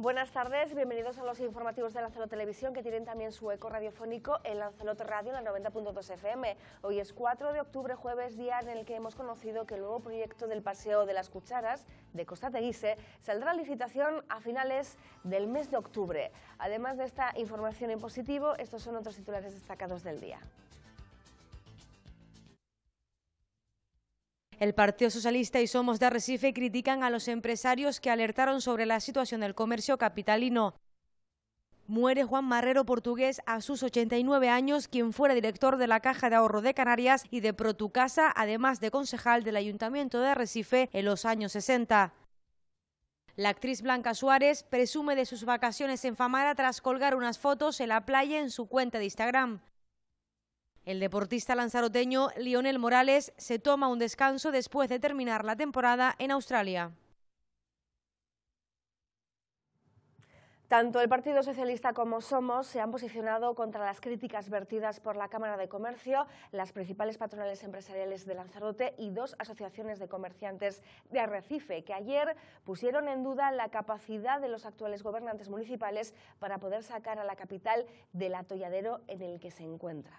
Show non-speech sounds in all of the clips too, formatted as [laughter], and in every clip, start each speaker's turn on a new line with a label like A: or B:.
A: Buenas tardes, bienvenidos a los informativos de Lanzarote Televisión que tienen también su eco radiofónico en Lancelot Radio en la 90.2 FM. Hoy es 4 de octubre, jueves, día en el que hemos conocido que el nuevo proyecto del Paseo de las Cucharas de Costa de Guise saldrá a licitación a finales del mes de octubre. Además de esta información en positivo, estos son otros titulares destacados del día.
B: El Partido Socialista y Somos de Arrecife critican a los empresarios que alertaron sobre la situación del comercio capitalino. Muere Juan Marrero Portugués a sus 89 años, quien fuera director de la Caja de Ahorro de Canarias y de Protucasa, además de concejal del Ayuntamiento de Arrecife en los años 60. La actriz Blanca Suárez presume de sus vacaciones en Famara tras colgar unas fotos en la playa en su cuenta de Instagram. El deportista lanzaroteño Lionel Morales se toma un descanso después de terminar la temporada en Australia.
A: Tanto el Partido Socialista como Somos se han posicionado contra las críticas vertidas por la Cámara de Comercio, las principales patronales empresariales de Lanzarote y dos asociaciones de comerciantes de Arrecife, que ayer pusieron en duda la capacidad de los actuales gobernantes municipales para poder sacar a la capital del atolladero en el que se encuentra.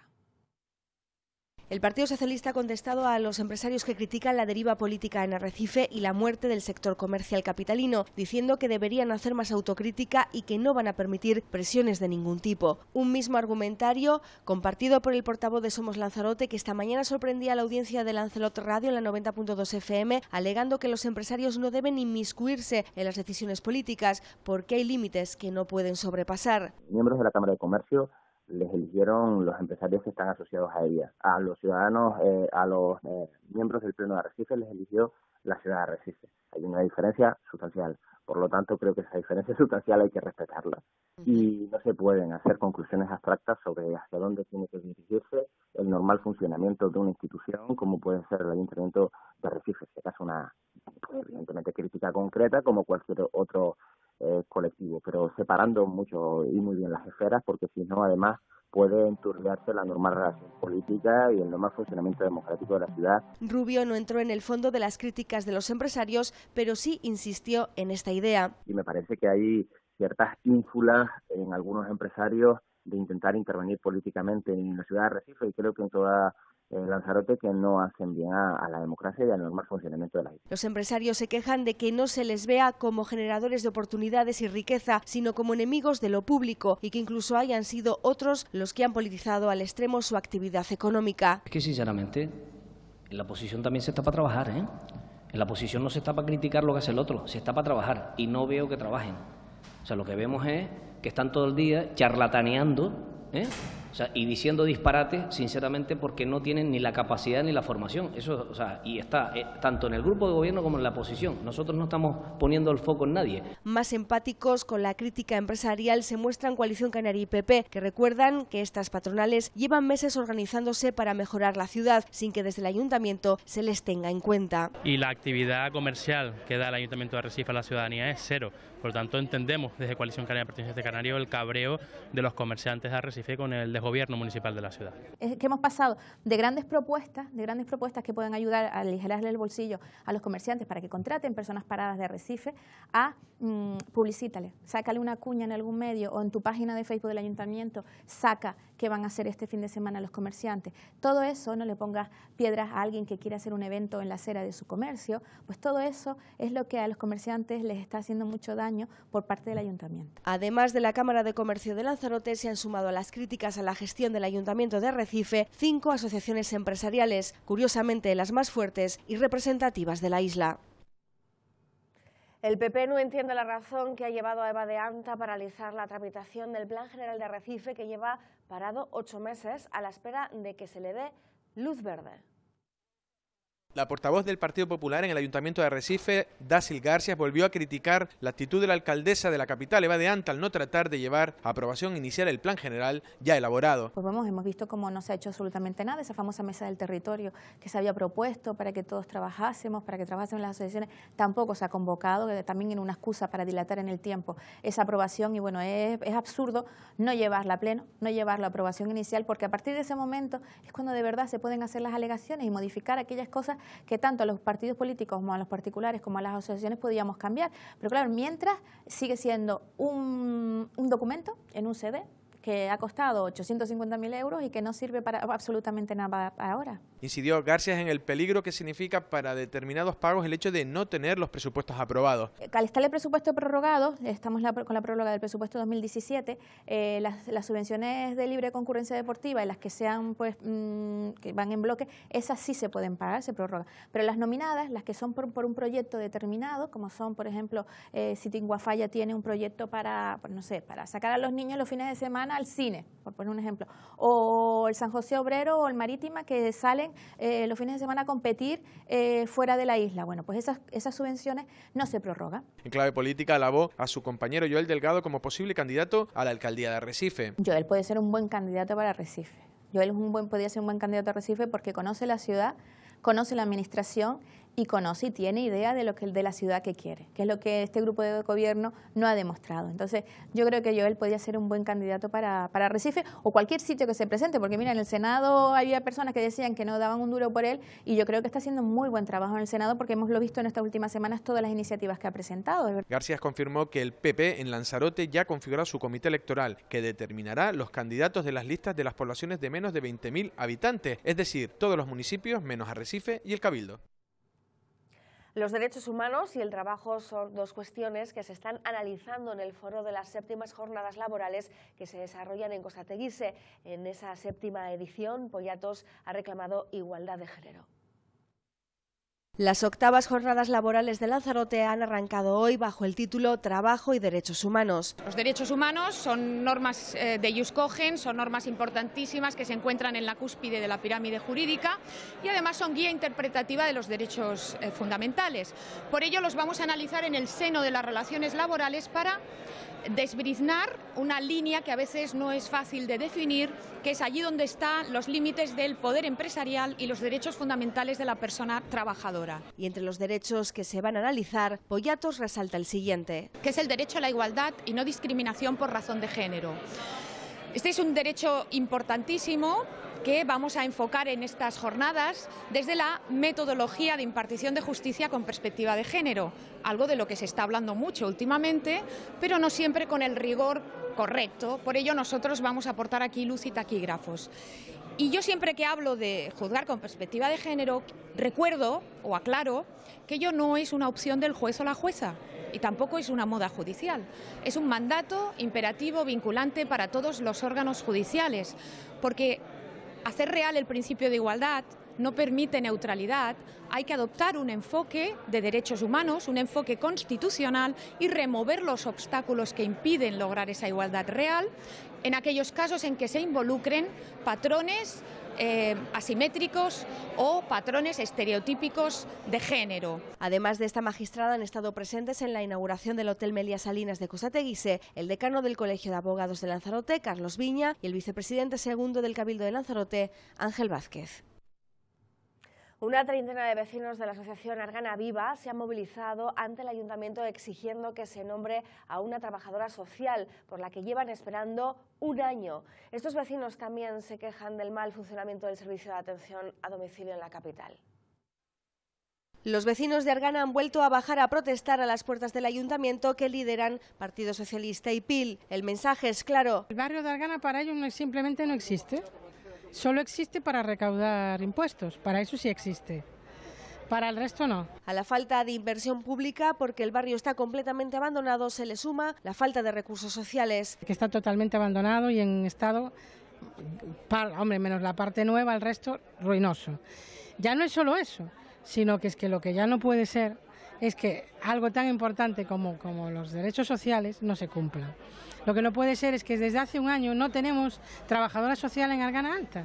A: El Partido Socialista ha contestado a los empresarios que critican la deriva política en Arrecife y la muerte del sector comercial capitalino, diciendo que deberían hacer más autocrítica y que no van a permitir presiones de ningún tipo. Un mismo argumentario compartido por el portavoz de Somos Lanzarote que esta mañana sorprendía a la audiencia de Lancelot Radio en la 90.2 FM alegando que los empresarios no deben inmiscuirse en las decisiones políticas porque hay límites que no pueden sobrepasar.
C: Miembros de la Cámara de Comercio les eligieron los empresarios que están asociados a ella. A los ciudadanos, eh, a los eh, miembros del Pleno de Arrecife les eligió la ciudad de Arrecife. Hay una diferencia sustancial. Por lo tanto, creo que esa diferencia [laughs] sustancial hay que respetarla. Y no se pueden hacer conclusiones abstractas sobre hacia dónde tiene que dirigirse el normal funcionamiento de una institución, como puede ser el Ayuntamiento de arrecife, Si acaso una, pues, evidentemente, crítica concreta, como cualquier otro eh, colectivo, pero separando mucho y muy bien las esferas, porque si no, además puede enturbiarse la normal relación política y el normal funcionamiento democrático de la ciudad.
A: Rubio no entró en el fondo de las críticas de los empresarios, pero sí insistió en esta idea.
C: Y me parece que hay ciertas ínfulas en algunos empresarios de intentar intervenir políticamente en la ciudad de Recife y creo que en toda en Lanzarote que no hacen bien a, la democracia y al normal funcionamiento de la isla.
A: Los empresarios se quejan de que no se les vea como generadores de oportunidades y riqueza, sino como enemigos de lo público y que incluso hayan sido otros los que han politizado al extremo su actividad económica.
C: Es que sinceramente, en la oposición también se está para trabajar, ¿eh? En la oposición no se está para criticar lo que hace el otro, se está para trabajar y no veo que trabajen. O sea, lo que vemos es que están todo el día charlataneando, ¿eh? y diciendo disparates, sinceramente, porque no tienen ni la capacidad ni la formación. Eso, y está eh, tanto en el grupo de gobierno como en la oposición. Nosotros no estamos poniendo el foco en nadie.
A: Más empáticos con la crítica empresarial se muestran Coalición Canaria y PP, que recuerdan que estas patronales llevan meses organizándose para mejorar la ciudad, sin que desde el ayuntamiento se les tenga en cuenta.
D: Y la actividad comercial que da el ayuntamiento de Recife a la ciudadanía es cero. Por lo tanto, entendemos desde Coalición Canaria Pertenencia Canario el cabreo de los comerciantes de Arrecife con el desgobierno municipal de la ciudad.
E: Es que hemos pasado de grandes propuestas, de grandes propuestas que pueden ayudar a aligerarle el bolsillo a los comerciantes para que contraten personas paradas de Arrecife, a mm, publicítale, sácale una cuña en algún medio o en tu página de Facebook del ayuntamiento, saca que van a hacer este fin de semana los comerciantes. Todo eso, no le pongas piedras a alguien que quiere hacer un evento en la acera de su comercio, pues todo eso es lo que a los comerciantes les está haciendo mucho daño por parte del ayuntamiento. Además de la Cámara de Comercio de Lanzarote, se han sumado a
A: las críticas a la gestión del ayuntamiento de Recife cinco asociaciones empresariales, curiosamente las más fuertes y representativas de la isla. El PP no entiende la razón que ha llevado a Eva de Anta a paralizar la tramitación del Plan General de Recife que lleva parado ocho meses a la espera de que se le dé luz verde.
F: La portavoz del Partido Popular en el Ayuntamiento de Recife, Dacil Garcias, volvió a criticar la actitud de la alcaldesa de la capital, Eva de Anta, al no tratar de llevar a aprobación inicial el plan general ya elaborado.
E: Pues vamos, hemos visto cómo no se ha hecho absolutamente nada, esa famosa mesa del territorio que se había propuesto para que todos trabajásemos, para que trabajásemos las asociaciones, tampoco se ha convocado, también en una excusa para dilatar en el tiempo esa aprobación y bueno, es, es absurdo no llevarla a pleno, no llevarla a aprobación inicial, porque a partir de ese momento es cuando de verdad se pueden hacer las alegaciones y modificar aquellas cosas que tanto a los partidos políticos como a los particulares como a las asociaciones podíamos cambiar. Pero claro, mientras sigue siendo un, documento en un CD, que ha costado 850.000 euros y que no sirve para absolutamente nada ahora.
F: Incidió García en el peligro que significa para determinados pagos el hecho de no tener los presupuestos aprobados.
E: Eh, al estar el presupuesto prorrogado, estamos con la prórroga del presupuesto 2017, eh, las, subvenciones de libre concurrencia deportiva y las que sean pues mm, que van en bloque, esas sí se pueden pagar, se prorrogan. Pero las nominadas, las que son por, un proyecto determinado, como son, por ejemplo, eh, si tiene un proyecto para, pues, no sé, para sacar a los niños los fines de semana al cine, por poner un ejemplo, o el San José Obrero o el Marítima que salen eh, los fines de semana a competir eh, fuera de la isla. Bueno, pues esas, esas subvenciones no se prorrogan.
F: En clave política alabó a su compañero Joel Delgado como posible candidato a la alcaldía de Recife.
E: Joel puede ser un buen candidato para Recife. Joel es un buen, podría ser un buen candidato a Recife porque conoce la ciudad, conoce la administración y conoce y tiene idea de lo que de la ciudad que quiere, que es lo que este grupo de gobierno no ha demostrado. Entonces, yo creo que Joel podría ser un buen candidato para, para Recife o cualquier sitio que se presente, porque mira, en el Senado había personas que decían que no daban un duro por él y yo creo que está haciendo muy buen trabajo en el Senado porque hemos lo visto en estas últimas semanas todas las iniciativas que ha presentado.
F: García confirmó que el PP en Lanzarote ya configurado su comité electoral, que determinará los candidatos de las listas de las poblaciones de menos de 20.000 habitantes, es decir, todos los municipios menos Arrecife y el Cabildo.
A: Los derechos humanos y el trabajo son dos cuestiones que se están analizando en el foro de las séptimas jornadas laborales que se desarrollan en Costa Teguise. En esa séptima edición, Pollatos ha reclamado igualdad de género. Las octavas jornadas laborales de Lanzarote han arrancado hoy bajo el título Trabajo y Derechos Humanos.
G: Los derechos humanos son normas eh, de yuscogen, son normas importantísimas que se encuentran en la cúspide de la pirámide jurídica y además son guía interpretativa de los derechos eh, fundamentales. Por ello los vamos a analizar en el seno de las relaciones laborales para desbriznar una línea que a veces no es fácil de definir, que es allí donde están los límites del poder empresarial y los derechos fundamentales de la persona trabajadora. Y entre los derechos que se van a analizar, Pollatos resalta el siguiente. Que es el derecho a la igualdad y no discriminación por razón de género. Este es un derecho importantísimo que vamos a enfocar en estas jornadas desde la metodología de impartición de justicia con perspectiva de género, algo de lo que se está hablando mucho últimamente, pero no siempre con el rigor correcto. Por ello nosotros vamos a aportar aquí luz y taquígrafos. Y yo siempre que hablo de juzgar con perspectiva de género, recuerdo o aclaro que ello no es una opción del juez o la jueza y tampoco es una moda judicial. Es un mandato imperativo vinculante para todos los órganos judiciales, porque hacer real el principio de igualdad no permite neutralidad, hay que adoptar un enfoque de derechos humanos, un enfoque constitucional y remover los obstáculos que impiden lograr esa igualdad real en aquellos casos en que se involucren patrones eh, asimétricos o patrones estereotípicos de género. Además de esta magistrada han estado presentes en la inauguración
A: del Hotel Melia Salinas de Cosateguise, el decano del Colegio de Abogados de Lanzarote, Carlos Viña, y el vicepresidente segundo del Cabildo de Lanzarote, Ángel Vázquez. Una treintena de vecinos de la Asociación Argana Viva se han movilizado ante el ayuntamiento exigiendo que se nombre a una trabajadora social por la que llevan esperando un año. Estos vecinos también se quejan del mal funcionamiento del servicio de atención a domicilio en la capital. Los vecinos de Argana han vuelto a bajar a protestar a las puertas del ayuntamiento que lideran Partido Socialista y PIL. El mensaje es claro. El barrio de Argana para ellos
H: simplemente no existe solo existe para recaudar impuestos, para eso sí existe. Para el resto no. A la falta de inversión pública, porque el barrio está completamente
A: abandonado, se le suma la falta de recursos sociales.
H: Que está totalmente abandonado y en estado, hombre, menos la parte nueva, el resto ruinoso. Ya no es solo eso, sino que es que lo que ya no puede ser es que algo tan importante como, los derechos sociales no se cumplan. Lo que no puede ser es que desde hace un año no tenemos trabajadora social en Argana Alta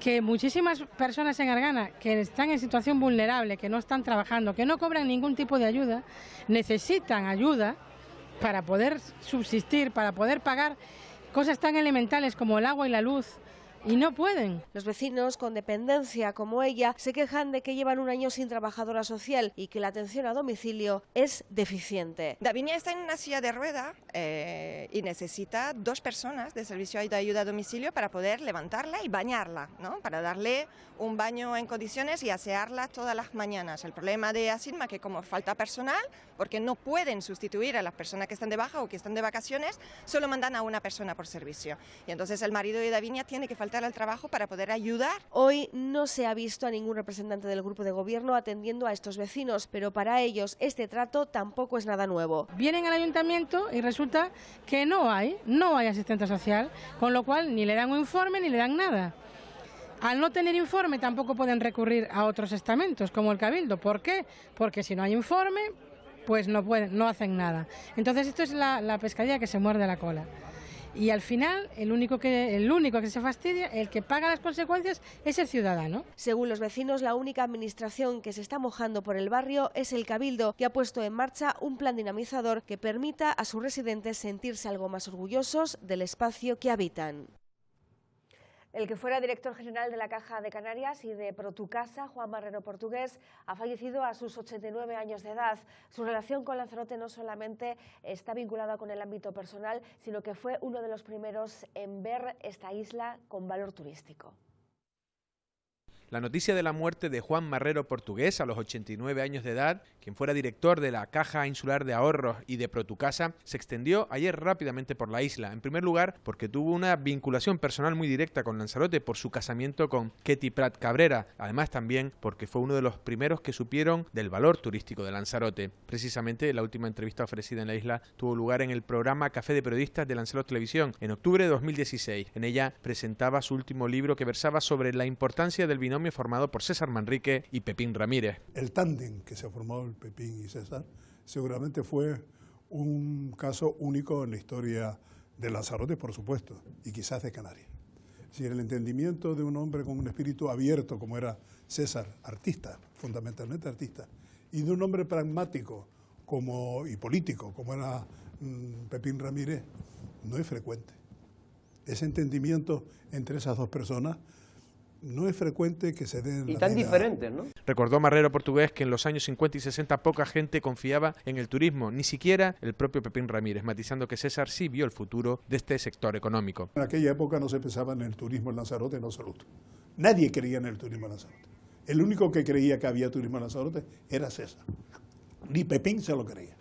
H: que muchísimas personas en Argana que están en situación vulnerable, que no están trabajando, que no cobran ningún tipo de ayuda, necesitan ayuda para poder subsistir, para poder pagar cosas tan elementales como el agua y la luz, y no pueden. Los vecinos con dependencia como ella
A: se quejan de que llevan un año sin trabajadora social y que la atención a domicilio es deficiente. Davinia está en una silla de rueda eh, y necesita dos personas de servicio de ayuda a domicilio para poder levantarla y bañarla, ¿no? para darle un baño en condiciones y asearla todas las mañanas. El problema de Asilma que como falta personal, porque no pueden sustituir a las personas que están de baja o que están de vacaciones, solo mandan a una persona por servicio. Y entonces el marido de Davinia tiene que faltar al Trabajo para poder ayudar. Hoy no se ha visto a ningún representante del grupo de gobierno atendiendo a estos vecinos, pero para ellos este trato tampoco es nada
H: nuevo. Vienen al ayuntamiento y resulta que no hay, no hay asistente social, con lo cual ni le dan un informe ni le dan nada. Al no tener informe tampoco pueden recurrir a otros estamentos como el Cabildo. ¿Por qué? Porque si no hay informe, pues no, pueden, no hacen nada. Entonces esto es la, la pescadilla que se muerde la cola y al final el único que se fastidia, el que paga las consecuencias es el ciudadano. Según los vecinos,
A: la única administración que se está mojando por el barrio es el Cabildo, que ha puesto en marcha un plan dinamizador que permita a sus residentes sentirse algo más orgullosos del espacio que habitan. El que fuera director general de la Caja de Canarias y de Protucasa, Juan Marrero Portugués, ha fallecido a sus 89 años de edad. Su relación con Lanzarote no solamente está vinculada con el ámbito personal, sino que fue uno de los primeros en ver esta isla con valor turístico.
F: La noticia de la muerte de Juan Marrero Portugués, a los 89 años de edad, quien fuera director de la Caja Insular de Ahorros y de Protucasa, se extendió ayer rápidamente por la isla. En primer lugar, porque tuvo una vinculación personal muy directa con Lanzarote por su casamiento con Ketty Pratt Cabrera. Además, también porque fue uno de los primeros que supieron del valor turístico de Lanzarote. Precisamente, la última entrevista ofrecida en la isla tuvo lugar en el programa Café de Periodistas de Lanzarote Televisión en octubre de 2016. En ella presentaba su último libro que versaba sobre la importancia del vino formado por César Manrique y Pepín Ramírez.
I: El tándem que se formó el Pepín y César seguramente fue un caso único en la historia de Lanzarote, por supuesto, y quizás de Canarias. Si el entendimiento de un hombre con un espíritu abierto, como era César, artista, fundamentalmente artista, y de un hombre pragmático como, y político, como era mm, Pepín Ramírez, no es frecuente. Ese entendimiento entre esas dos personas no es frecuente que se den. Y tan diferentes,
J: ¿no?
F: Recordó Marrero Portugués que en los años 50 y 60 poca gente confiaba en el turismo, ni siquiera el propio Pepín Ramírez, matizando que César sí vio el futuro de este sector económico.
I: En aquella época no se pensaba en el turismo en Lanzarote en absoluto. Nadie creía en el turismo en Lanzarote. El único que creía que había turismo en Lanzarote era César. Ni Pepín se lo creía,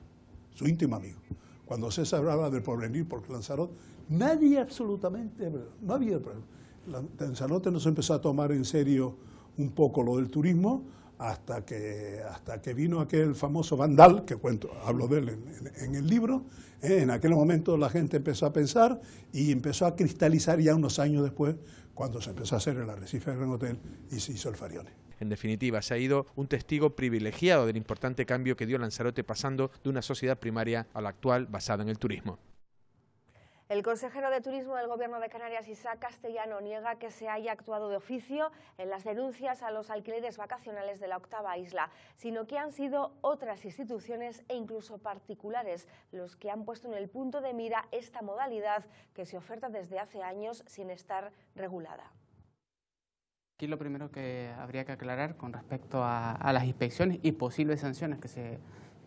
I: su íntimo amigo. Cuando César hablaba del porvenir por Lanzarote, nadie absolutamente, no había problema. Lanzarote nos empezó a tomar en serio un poco lo del turismo hasta que, vino aquel famoso vandal, que cuento, hablo de él en, el libro, ¿eh? en aquel momento la gente empezó a pensar y empezó a cristalizar ya unos años después cuando se empezó a hacer el arrecife del Gran Hotel y se hizo el Farione.
F: En definitiva, se ha ido un testigo privilegiado del importante cambio que dio Lanzarote pasando de una sociedad primaria a la actual basada en el turismo.
A: El consejero de Turismo del Gobierno de Canarias, Isaac Castellano, niega que se haya actuado de oficio en las denuncias a los alquileres vacacionales de la octava isla, sino que han sido otras instituciones e incluso particulares los que han puesto en el punto de mira esta modalidad que se oferta desde hace años sin estar regulada.
D: Aquí lo primero que habría que aclarar con respecto a, las inspecciones y posibles sanciones que se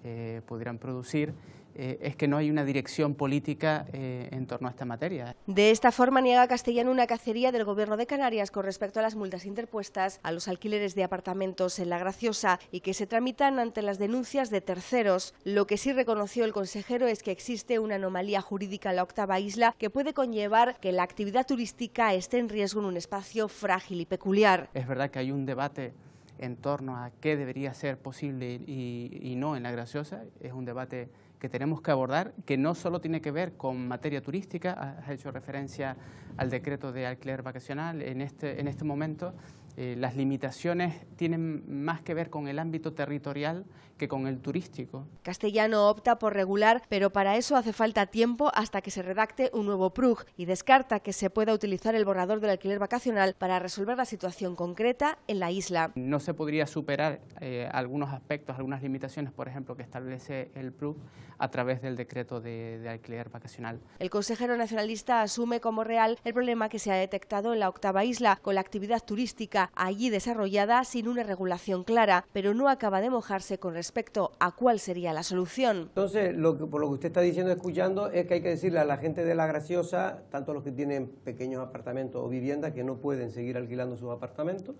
D: eh, pudieran producir eh, es que no hay una dirección política eh, en torno a esta materia.
A: De esta forma niega Castellano una cacería del Gobierno de Canarias con respecto a las multas interpuestas a los alquileres de apartamentos en La Graciosa y que se tramitan ante las denuncias de terceros. Lo que sí reconoció el consejero es que existe una anomalía jurídica en la octava isla que puede conllevar que la actividad turística esté en riesgo en un espacio frágil y peculiar.
D: Es verdad que hay un debate en torno a qué debería ser posible y, y no en La Graciosa, es un debate que tenemos que abordar, que no solo tiene que ver con materia turística, has hecho referencia al decreto de alquiler vacacional, en este, en este momento eh, las limitaciones tienen más que ver con el ámbito territorial que con el turístico.
A: Castellano opta por regular, pero para eso hace falta tiempo hasta que se redacte un nuevo PRUG y descarta que se pueda utilizar el borrador del alquiler vacacional para resolver la situación concreta en la isla.
D: No se podría superar eh, algunos aspectos, algunas limitaciones, por ejemplo, que establece el PRUG a través del decreto de, de alquiler vacacional.
A: El consejero nacionalista asume como real el problema que se ha detectado en la octava isla con la actividad turística allí desarrollada sin una regulación clara, pero no acaba de mojarse con respecto respecto a cuál sería la
D: solución. Entonces, por lo que usted está diciendo, escuchando, es que hay que decirle a la gente de La Graciosa, tanto los que tienen pequeños apartamentos o viviendas, que no pueden seguir alquilando sus apartamentos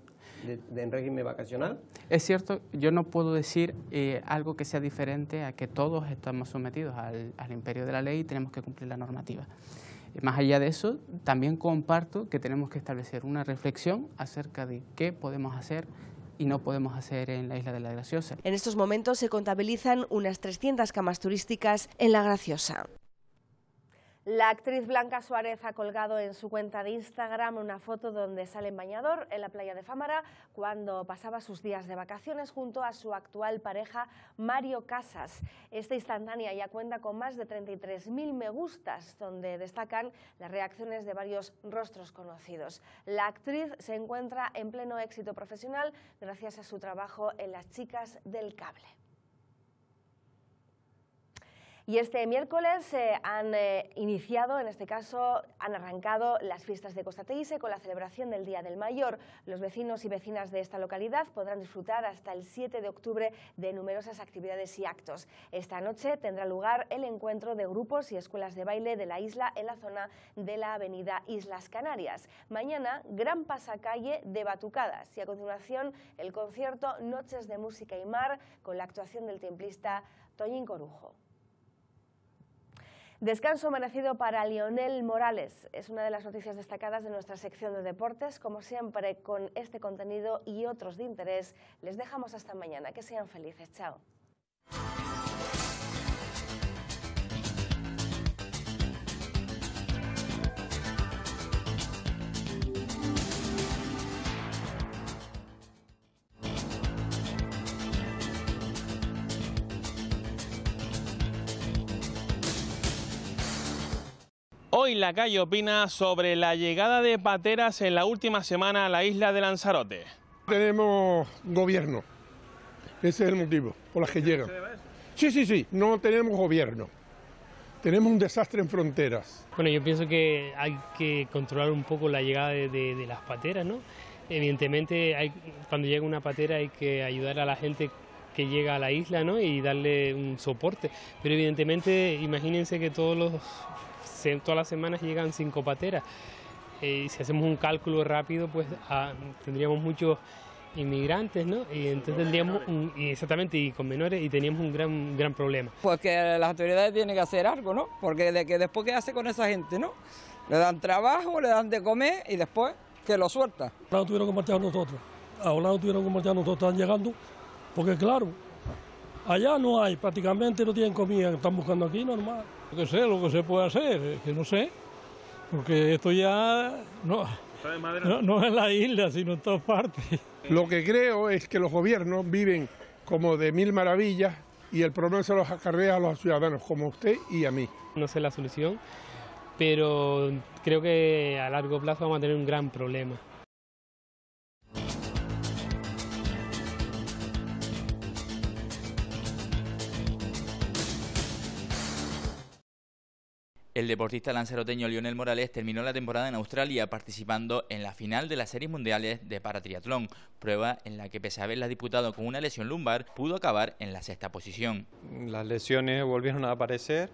D: en régimen vacacional. Es cierto, yo no puedo decir eh, algo que sea diferente a que todos estamos sometidos al imperio de la ley y tenemos que cumplir la normativa. Eh, más allá de eso, también comparto que tenemos que establecer una reflexión acerca de qué podemos hacer y no podemos hacer en la isla de la Graciosa.
A: En estos momentos se contabilizan unas 300 camas turísticas en la Graciosa. La actriz Blanca Suárez ha colgado en su cuenta de Instagram una foto donde sale en bañador en la playa de Fámara cuando pasaba sus días de vacaciones junto a su actual pareja Mario Casas. Esta instantánea ya cuenta con más de 33.000 me gustas donde destacan las reacciones de varios rostros conocidos. La actriz se encuentra en pleno éxito profesional gracias a su trabajo en Las chicas del cable. Y este miércoles han eh, iniciado, en este caso, han arrancado las fiestas de Costa con la celebración del Día del Mayor. Los vecinos y vecinas de esta localidad podrán disfrutar hasta el 7 de octubre de numerosas actividades y actos. Esta noche tendrá lugar el encuentro de grupos y escuelas de baile de la isla en la zona de la avenida Islas Canarias. Mañana, gran pasacalle de Batucadas y a continuación el concierto Noches de Música y Mar con la actuación del templista Toñín Corujo. Descanso merecido para Lionel Morales. Es una de las noticias destacadas de nuestra sección de deportes. Como siempre, con este contenido y otros de interés, les dejamos hasta mañana. Que sean felices. Chao.
C: Hoy la calle opina sobre la
F: llegada de pateras en la última semana a la isla de Lanzarote.
I: Tenemos gobierno, ese es el motivo por las que llegan. Sí, sí, sí, no tenemos gobierno. Tenemos un desastre en fronteras.
D: Bueno, yo pienso que hay que controlar un poco la llegada de, las pateras, ¿no? Evidentemente, cuando llega una patera hay que ayudar a la gente que llega a la isla ¿no? y darle un soporte. Pero evidentemente, imagínense que todos los todas las semanas llegan cinco pateras. Eh, y si hacemos un cálculo rápido, pues ah, tendríamos muchos inmigrantes, ¿no? Y entonces tendríamos exactamente y con menores y teníamos un gran gran problema.
C: Pues que las autoridades tienen que hacer algo, ¿no? Porque de que después qué hace con esa gente, ¿no? Le dan trabajo, le
I: dan de comer y después que lo suelta. Ahora tuvieron que marchar nosotros. Ahora tuvieron que marchar nosotros, están llegando porque claro, allá no hay, prácticamente no tienen comida, están buscando aquí normal. Lo que sé, lo que se puede hacer, que no sé, porque esto ya no, no, no es la isla, sino en todas partes. Lo que creo es que los gobiernos viven como de mil maravillas y el problema se los acarrea a los ciudadanos, como usted y a mí. No sé la solución, pero creo que a
D: largo plazo vamos a tener un gran problema. El deportista lanzaroteño Lionel Morales terminó la temporada en Australia participando en la final de las series mundiales de paratriatlón, prueba en la que pese a haberla disputado con una lesión lumbar, pudo acabar en la sexta posición.
J: Las lesiones volvieron a aparecer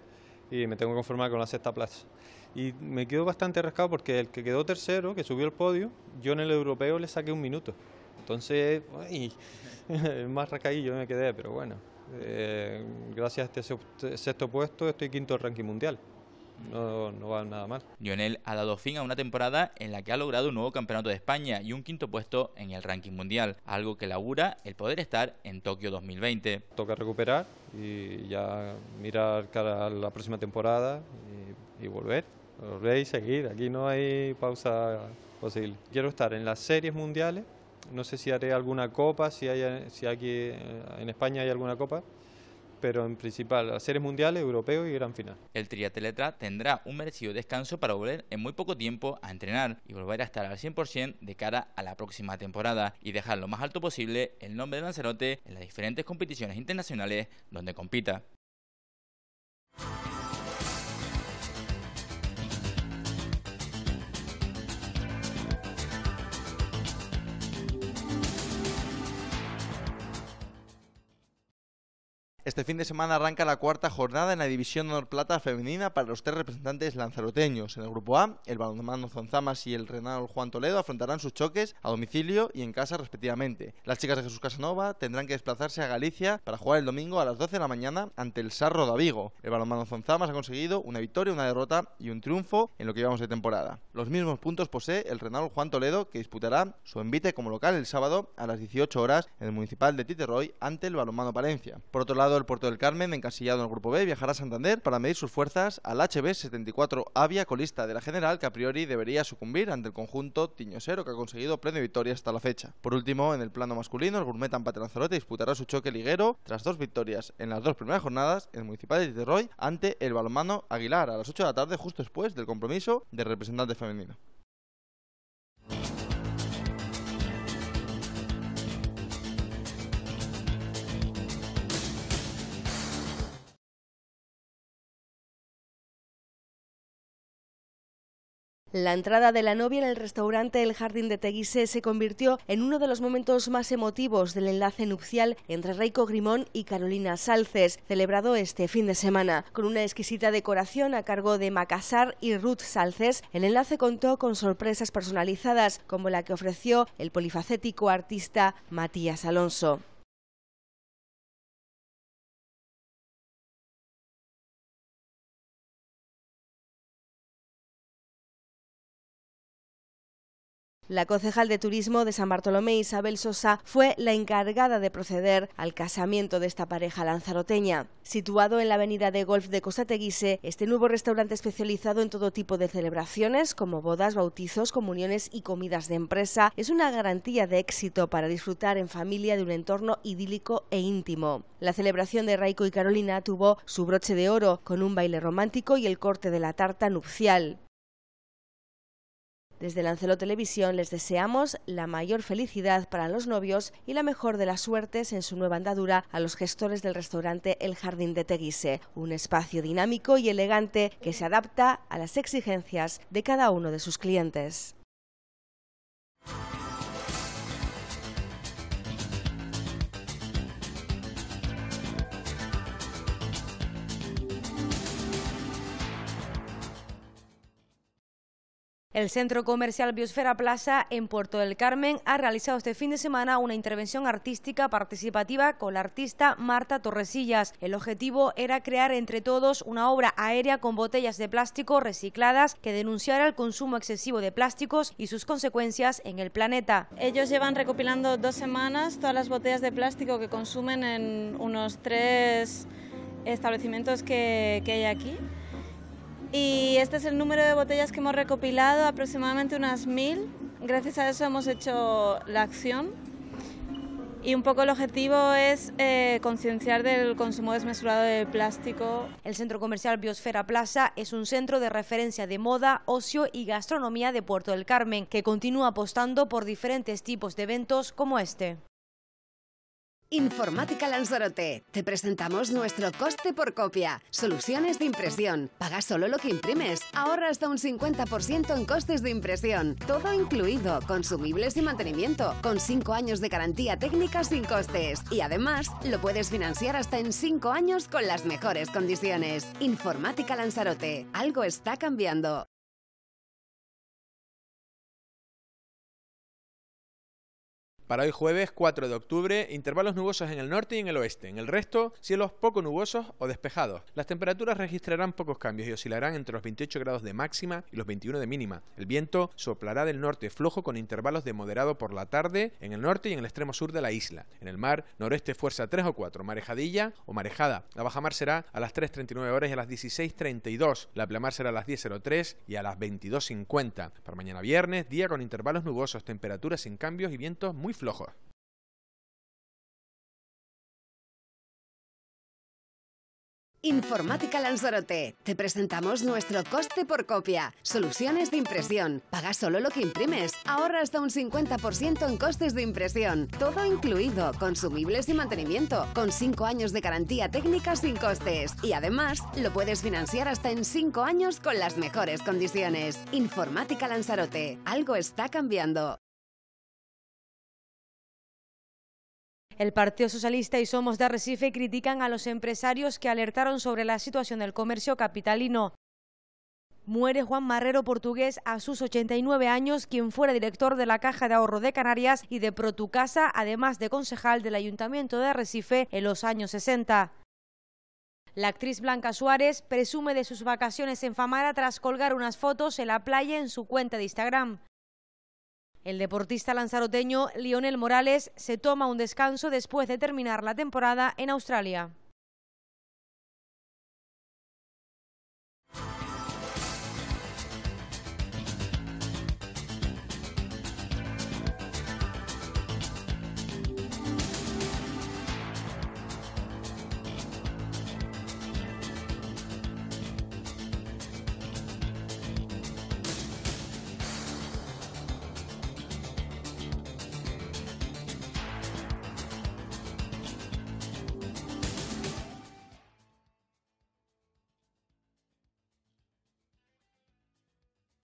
J: y me tengo que conformar con la sexta plaza. Y me quedo bastante rascado porque el que quedó tercero, que subió al podio, yo en el europeo le saqué un minuto. Entonces, más [laughs] más rascadillo me quedé, pero bueno, eh, gracias a este sexto puesto estoy quinto del ranking mundial no, va nada mal. Lionel ha dado fin a una
D: temporada en la que ha logrado un nuevo campeonato de España y un quinto puesto en el ranking mundial, algo que labura el poder estar en Tokio 2020.
J: Toca recuperar y ya mirar cara a la próxima temporada y, volver, volver y seguir. Aquí no hay pausa posible. Quiero estar en las series mundiales. No sé si haré alguna copa, si, si aquí eh, en España hay alguna copa pero en principal a series mundiales, europeos y gran final.
D: El triatleta tendrá un merecido descanso para volver en muy poco tiempo a entrenar y volver a estar al 100% de cara a la próxima temporada y dejar lo más alto posible el nombre de Lanzarote en las diferentes competiciones internacionales donde compita.
J: Este fin de semana arranca la cuarta jornada en la División Honor Plata Femenina para los tres representantes lanzaroteños. En el Grupo A, el balonmano Zonzamas y el Renal Juan Toledo afrontarán sus choques a domicilio y en casa respectivamente. Las chicas de Jesús Casanova tendrán que desplazarse a Galicia para jugar el domingo a las 12 de la mañana ante el Sarro de Vigo. El balonmano Zonzamas ha conseguido una victoria, una derrota y un triunfo en lo que llevamos de temporada. Los mismos puntos posee el Renal Juan Toledo que disputará su envite como local el sábado a las 18 horas en el municipal de Titerroy ante el balonmano Palencia. Por otro lado, del Puerto del Carmen, encasillado en el Grupo B, viajará a Santander para medir sus fuerzas al HB 74 Avia, colista de la General, que a priori debería sucumbir ante el conjunto tiñosero, que ha conseguido pleno victoria hasta la fecha. Por último, en el plano masculino, el Gourmet Ampate disputará su choque liguero tras dos victorias en las dos primeras jornadas en el Municipal de Titeroy ante el balonmano Aguilar a las 8 de la tarde, justo después del compromiso de representante femenino. La entrada de
A: la novia en el restaurante El Jardín de Teguise se convirtió en uno de los momentos más emotivos del enlace nupcial entre Reiko Grimón y Carolina Salces, celebrado este fin de semana. Con una exquisita decoración a cargo de Macasar y Ruth Salces, el enlace contó con sorpresas personalizadas, como la que ofreció el polifacético artista Matías
D: Alonso.
F: La concejal de Turismo de San Bartolomé, Isabel Sosa, fue la
A: encargada de proceder al casamiento de esta pareja lanzaroteña. Situado en la avenida de golf de Costa Teguise, este nuevo restaurante especializado en todo tipo de celebraciones, como bodas, bautizos, comuniones y comidas de empresa, es una garantía de éxito para disfrutar en familia de un entorno idílico e íntimo. La celebración de Raico y Carolina tuvo su broche de oro, con un baile romántico y el corte de la tarta nupcial. Desde Lancelot Televisión les deseamos la mayor felicidad para los novios y la mejor de las suertes en su nueva andadura a los gestores del restaurante El Jardín de Teguise, un espacio dinámico y elegante que se adapta a las exigencias de cada uno de sus clientes.
B: El Centro Comercial Biosfera Plaza en Puerto del Carmen ha realizado este fin de semana una intervención artística participativa con la artista Marta Torresillas. El objetivo era crear entre todos una obra aérea con botellas de plástico recicladas que denunciara el consumo excesivo de plásticos y sus consecuencias en el planeta. Ellos llevan recopilando dos semanas todas las botellas de plástico que consumen en unos tres establecimientos que, hay aquí. Y este es el número de botellas que hemos recopilado, aproximadamente unas mil. Gracias a eso hemos hecho la acción. Y un poco el objetivo es eh, concienciar del consumo desmesurado de plástico. El centro comercial Biosfera Plaza es un centro de referencia de moda, ocio y gastronomía de Puerto del Carmen, que continúa apostando por diferentes tipos de eventos como este.
A: Informática Lanzarote. Te presentamos nuestro coste por copia. Soluciones de impresión. Paga solo lo que imprimes. Ahorra hasta un 50% en costes de impresión. Todo incluido. Consumibles y mantenimiento. Con 5 años de garantía técnica sin costes. Y además, lo puedes financiar hasta en 5 años con las mejores condiciones.
D: Informática Lanzarote. Algo está cambiando.
F: Para hoy jueves 4 de octubre, intervalos nubosos en el norte y en el oeste. En el resto, cielos poco nubosos o despejados. Las temperaturas registrarán pocos cambios y oscilarán entre los 28 grados de máxima y los 21 de mínima. El viento soplará del norte flojo con intervalos de moderado por la tarde en el norte y en el extremo sur de la isla. En el mar, noreste fuerza 3 o 4, marejadilla o marejada. La baja mar será a las 3.39 horas y a las 16.32. La pleamar será a las 10.03 y a las 22.50. Para mañana viernes, día con intervalos nubosos, temperaturas sin cambios y vientos muy flojos
D: Informática Lanzarote. Te presentamos nuestro coste por copia. Soluciones de impresión. Paga
A: solo lo que imprimes. Ahorra hasta un 50% en costes de impresión. Todo incluido. Consumibles y mantenimiento. Con 5 años de garantía técnica sin costes. Y además, lo puedes financiar hasta en 5 años con las mejores condiciones. Informática Lanzarote. Algo está cambiando.
B: El Partido Socialista y Somos de Arrecife critican a los empresarios que alertaron sobre la situación del comercio capitalino. Muere Juan Marrero Portugués a sus 89 años, quien fuera director de la Caja de Ahorro de Canarias y de Protucasa, además de concejal del Ayuntamiento de Arrecife en los años 60. La actriz Blanca Suárez presume de sus vacaciones en Famara tras colgar unas fotos en la playa en su cuenta de Instagram. El deportista lanzaroteño Lionel Morales se toma un descanso después de terminar la temporada en Australia.